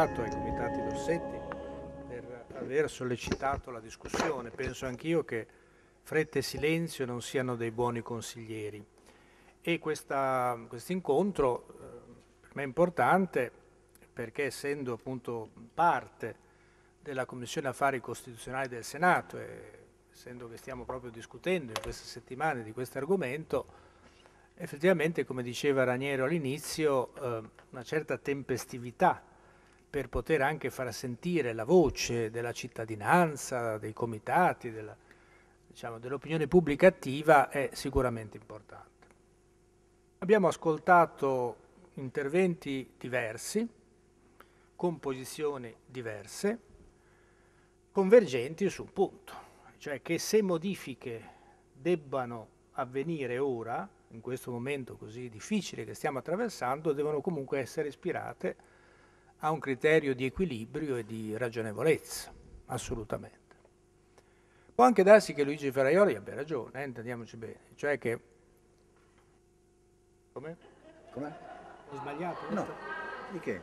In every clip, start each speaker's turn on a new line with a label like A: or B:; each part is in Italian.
A: Comitato, ai Comitati Dossetti, per aver sollecitato la discussione. Penso anch'io che fretta e silenzio non siano dei buoni consiglieri. E questo incontro eh, per me è importante perché essendo appunto parte della Commissione Affari Costituzionali del Senato e essendo che stiamo proprio discutendo in queste settimane di questo argomento, effettivamente, come diceva Raniero all'inizio, eh, una certa tempestività per poter anche far sentire la voce della cittadinanza, dei comitati, diciamo, dell'opinione diciamo, dell pubblica attiva è sicuramente importante. Abbiamo ascoltato interventi diversi, con posizioni diverse, convergenti su un punto, cioè che se modifiche debbano avvenire ora, in questo momento così difficile che stiamo attraversando, devono comunque essere ispirate ha un criterio di equilibrio e di ragionevolezza, assolutamente. Può anche darsi che Luigi Ferraioli abbia ragione, eh, intendiamoci bene, cioè che... Come? Come? Ho sbagliato? No. Di che?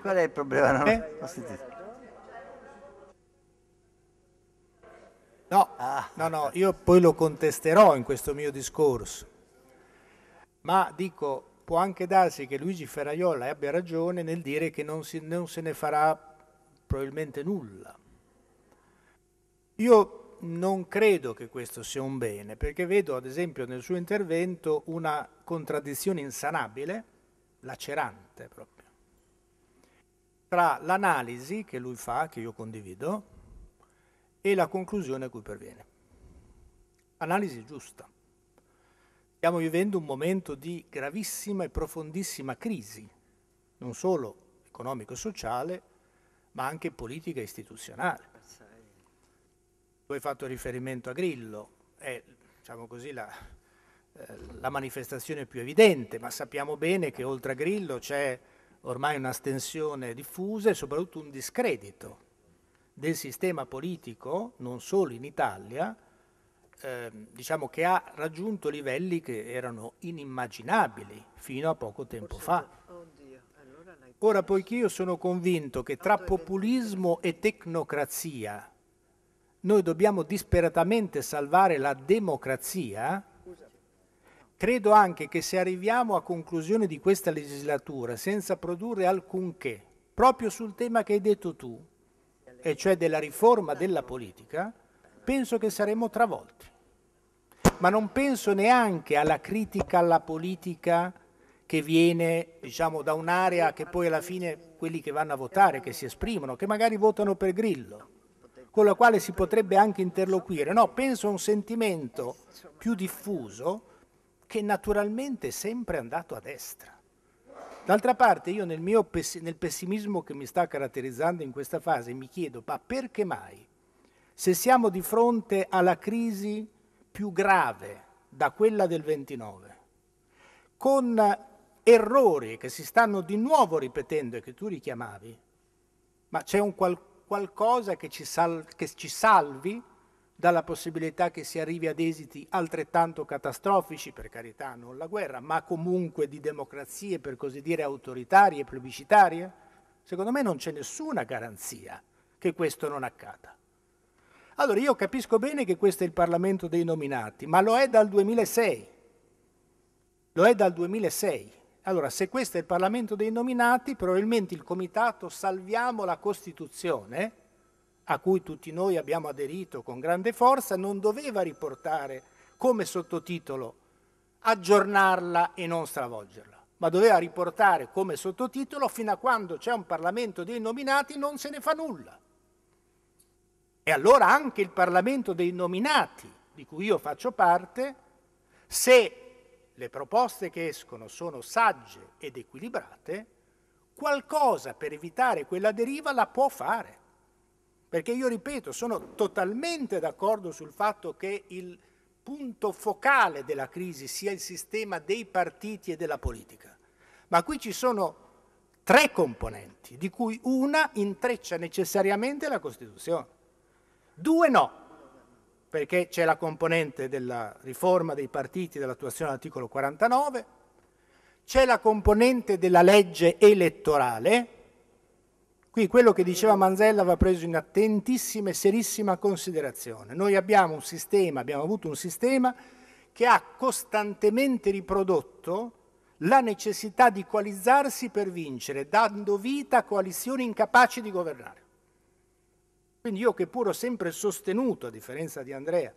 A: Qual è il problema? Non eh? ho sentito. No, ah. no, no, io poi lo contesterò in questo mio discorso, ma dico può anche darsi che Luigi Ferraiola abbia ragione nel dire che non, si, non se ne farà probabilmente nulla. Io non credo che questo sia un bene, perché vedo ad esempio nel suo intervento una contraddizione insanabile, lacerante proprio, tra l'analisi che lui fa, che io condivido, e la conclusione a cui perviene. Analisi giusta. Stiamo vivendo un momento di gravissima e profondissima crisi, non solo economico-sociale, e ma anche politica e istituzionale. Tu hai fatto riferimento a Grillo, è diciamo così, la, eh, la manifestazione più evidente, ma sappiamo bene che oltre a Grillo c'è ormai un'astensione diffusa e soprattutto un discredito del sistema politico, non solo in Italia, Ehm, diciamo che ha raggiunto livelli che erano inimmaginabili fino a poco tempo fa. Ora, poiché io sono convinto che tra populismo e tecnocrazia noi dobbiamo disperatamente salvare la democrazia, credo anche che se arriviamo a conclusione di questa legislatura senza produrre alcunché, proprio sul tema che hai detto tu, e cioè della riforma della politica, penso che saremo travolti ma non penso neanche alla critica alla politica che viene diciamo, da un'area che poi alla fine quelli che vanno a votare, che si esprimono, che magari votano per Grillo, con la quale si potrebbe anche interloquire. No, penso a un sentimento più diffuso che naturalmente è sempre andato a destra. D'altra parte io nel, mio pess- nel pessimismo che mi sta caratterizzando in questa fase mi chiedo, ma perché mai? Se siamo di fronte alla crisi più grave da quella del 29, con errori che si stanno di nuovo ripetendo e che tu richiamavi, ma c'è un qual- qualcosa che ci, sal- che ci salvi dalla possibilità che si arrivi ad esiti altrettanto catastrofici, per carità, non la guerra, ma comunque di democrazie, per così dire, autoritarie, plebiscitarie? Secondo me non c'è nessuna garanzia che questo non accada. Allora io capisco bene che questo è il Parlamento dei nominati, ma lo è dal 2006. Lo è dal 2006. Allora, se questo è il Parlamento dei nominati, probabilmente il comitato Salviamo la Costituzione, a cui tutti noi abbiamo aderito con grande forza, non doveva riportare come sottotitolo aggiornarla e non stravolgerla, ma doveva riportare come sottotitolo fino a quando c'è un Parlamento dei nominati non se ne fa nulla. E allora anche il Parlamento dei nominati, di cui io faccio parte, se le proposte che escono sono sagge ed equilibrate, qualcosa per evitare quella deriva la può fare. Perché io ripeto, sono totalmente d'accordo sul fatto che il punto focale della crisi sia il sistema dei partiti e della politica. Ma qui ci sono tre componenti, di cui una intreccia necessariamente la Costituzione. Due no, perché c'è la componente della riforma dei partiti, dell'attuazione dell'articolo 49, c'è la componente della legge elettorale. Qui quello che diceva Manzella va preso in attentissima e serissima considerazione. Noi abbiamo un sistema, abbiamo avuto un sistema che ha costantemente riprodotto la necessità di coalizzarsi per vincere, dando vita a coalizioni incapaci di governare. Quindi io che pur ho sempre sostenuto, a differenza di Andrea,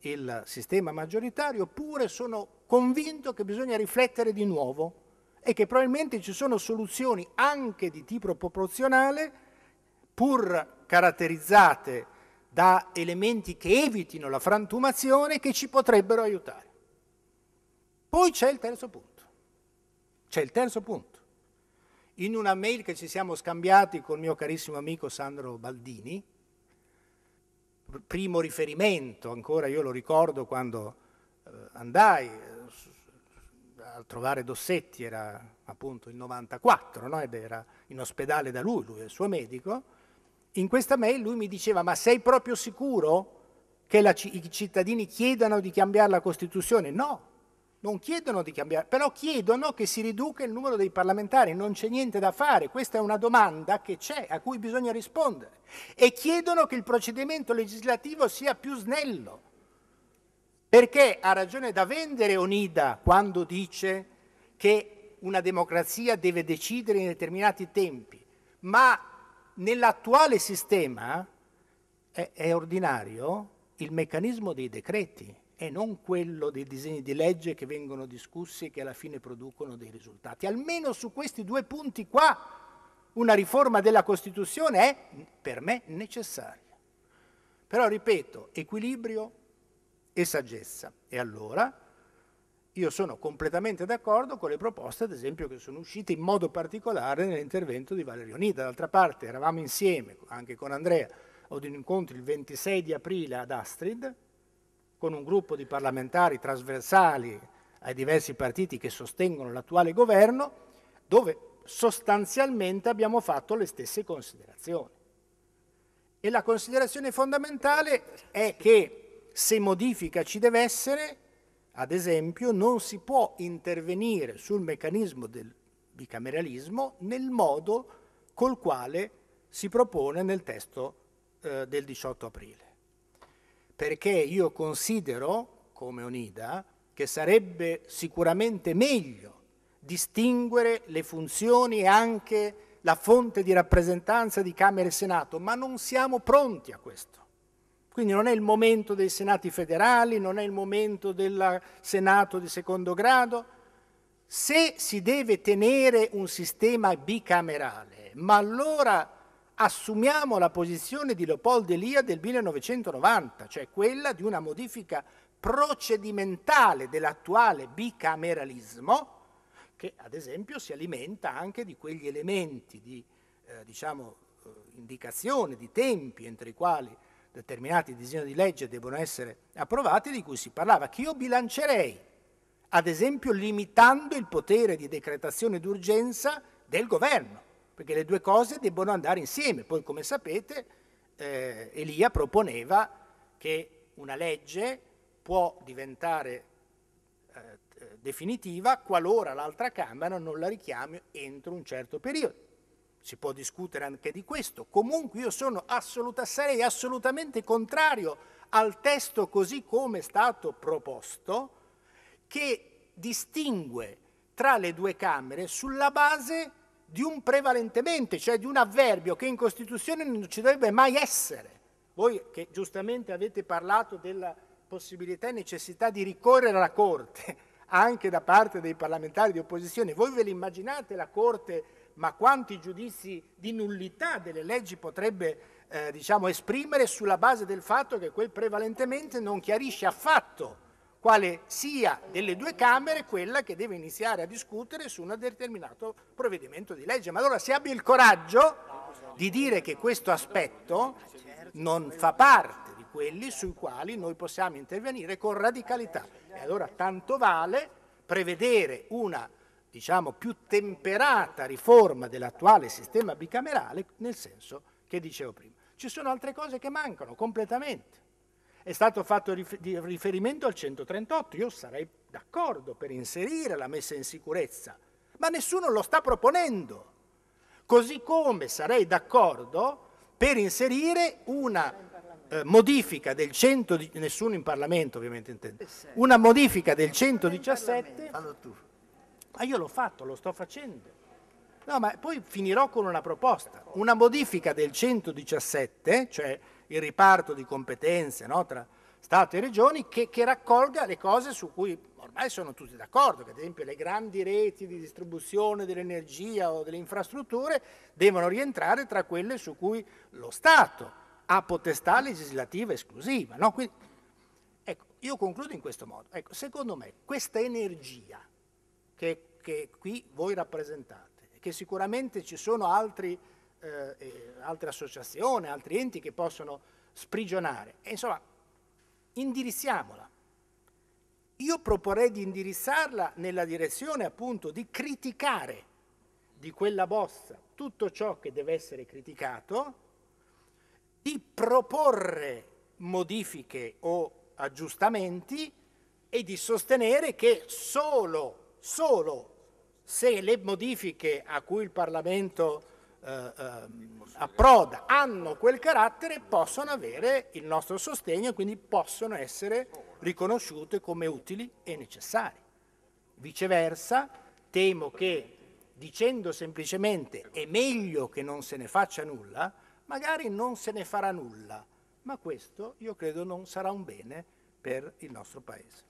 A: il sistema maggioritario, pure sono convinto che bisogna riflettere di nuovo e che probabilmente ci sono soluzioni anche di tipo proporzionale, pur caratterizzate da elementi che evitino la frantumazione, che ci potrebbero aiutare. Poi c'è il terzo punto. C'è il terzo punto. In una mail che ci siamo scambiati con il mio carissimo amico Sandro Baldini, primo riferimento, ancora io lo ricordo quando eh, andai eh, a trovare Dossetti, era appunto il 94, no? ed era in ospedale da lui, lui è il suo medico, in questa mail lui mi diceva ma sei proprio sicuro che la, i cittadini chiedano di cambiare la Costituzione? No, non chiedono di cambiare, però chiedono che si riduca il numero dei parlamentari, non c'è niente da fare, questa è una domanda che c'è, a cui bisogna rispondere, e chiedono che il procedimento legislativo sia più snello, perché ha ragione da vendere Onida quando dice che una democrazia deve decidere in determinati tempi, ma nell'attuale sistema è, è ordinario il meccanismo dei decreti e non quello dei disegni di legge che vengono discussi e che alla fine producono dei risultati. Almeno su questi due punti qua una riforma della Costituzione è per me necessaria. Però ripeto, equilibrio e saggezza. E allora io sono completamente d'accordo con le proposte, ad esempio, che sono uscite in modo particolare nell'intervento di Valerio Nida. D'altra parte eravamo insieme, anche con Andrea, ad un incontro il 26 di aprile ad Astrid, con un gruppo di parlamentari trasversali ai diversi partiti che sostengono l'attuale governo, dove sostanzialmente abbiamo fatto le stesse considerazioni. E la considerazione fondamentale è che se modifica ci deve essere, ad esempio, non si può intervenire sul meccanismo del bicameralismo nel modo col quale si propone nel testo eh, del 18 aprile perché io considero, come Onida, che sarebbe sicuramente meglio distinguere le funzioni e anche la fonte di rappresentanza di Camera e Senato, ma non siamo pronti a questo. Quindi non è il momento dei senati federali, non è il momento del senato di secondo grado. Se si deve tenere un sistema bicamerale, ma allora assumiamo la posizione di Leopoldo Elia del 1990, cioè quella di una modifica procedimentale dell'attuale bicameralismo, che ad esempio si alimenta anche di quegli elementi di eh, diciamo, eh, indicazione di tempi entro i quali determinati disegni di legge devono essere approvati di cui si parlava, che io bilancerei, ad esempio limitando il potere di decretazione d'urgenza del governo perché le due cose debbono andare insieme. Poi, come sapete, eh, Elia proponeva che una legge può diventare eh, eh, definitiva qualora l'altra Camera non la richiami entro un certo periodo. Si può discutere anche di questo. Comunque io sono assoluta, sarei assolutamente contrario al testo così come è stato proposto, che distingue tra le due Camere sulla base di un prevalentemente, cioè di un avverbio che in Costituzione non ci dovrebbe mai essere. Voi che giustamente avete parlato della possibilità e necessità di ricorrere alla Corte anche da parte dei parlamentari di opposizione, voi ve l'immaginate la Corte, ma quanti giudizi di nullità delle leggi potrebbe eh, diciamo, esprimere sulla base del fatto che quel prevalentemente non chiarisce affatto quale sia delle due Camere quella che deve iniziare a discutere su un determinato provvedimento di legge. Ma allora si abbia il coraggio di dire che questo aspetto non fa parte di quelli sui quali noi possiamo intervenire con radicalità. E allora tanto vale prevedere una diciamo, più temperata riforma dell'attuale sistema bicamerale nel senso che dicevo prima. Ci sono altre cose che mancano completamente. È stato fatto riferimento al 138, io sarei d'accordo per inserire la messa in sicurezza, ma nessuno lo sta proponendo. Così come sarei d'accordo per inserire una eh, modifica del 100 di, nessuno in Parlamento ovviamente intendo. Una modifica del 117 Ma io l'ho fatto, lo sto facendo. No, ma poi finirò con una proposta, una modifica del 117, cioè il riparto di competenze no, tra Stato e Regioni, che, che, raccolga le cose su cui ormai sono tutti d'accordo, che ad esempio le grandi reti di distribuzione dell'energia o delle infrastrutture devono rientrare tra quelle su cui lo Stato ha potestà legislativa esclusiva. No? Quindi, ecco, io concludo in questo modo. Ecco, secondo me questa energia che, che qui voi rappresentate, che sicuramente ci sono altri, eh, eh, altre associazioni, altri enti che possono sprigionare. E insomma, indirizziamola. Io proporrei di indirizzarla nella direzione appunto di criticare di quella bozza tutto ciò che deve essere criticato, di proporre modifiche o aggiustamenti e di sostenere che solo, solo se le modifiche a cui il Parlamento eh, ehm, approda hanno quel carattere possono avere il nostro sostegno e quindi possono essere riconosciute come utili e necessarie. Viceversa, temo che dicendo semplicemente è meglio che non se ne faccia nulla, magari non se ne farà nulla, ma questo io credo non sarà un bene per il nostro Paese.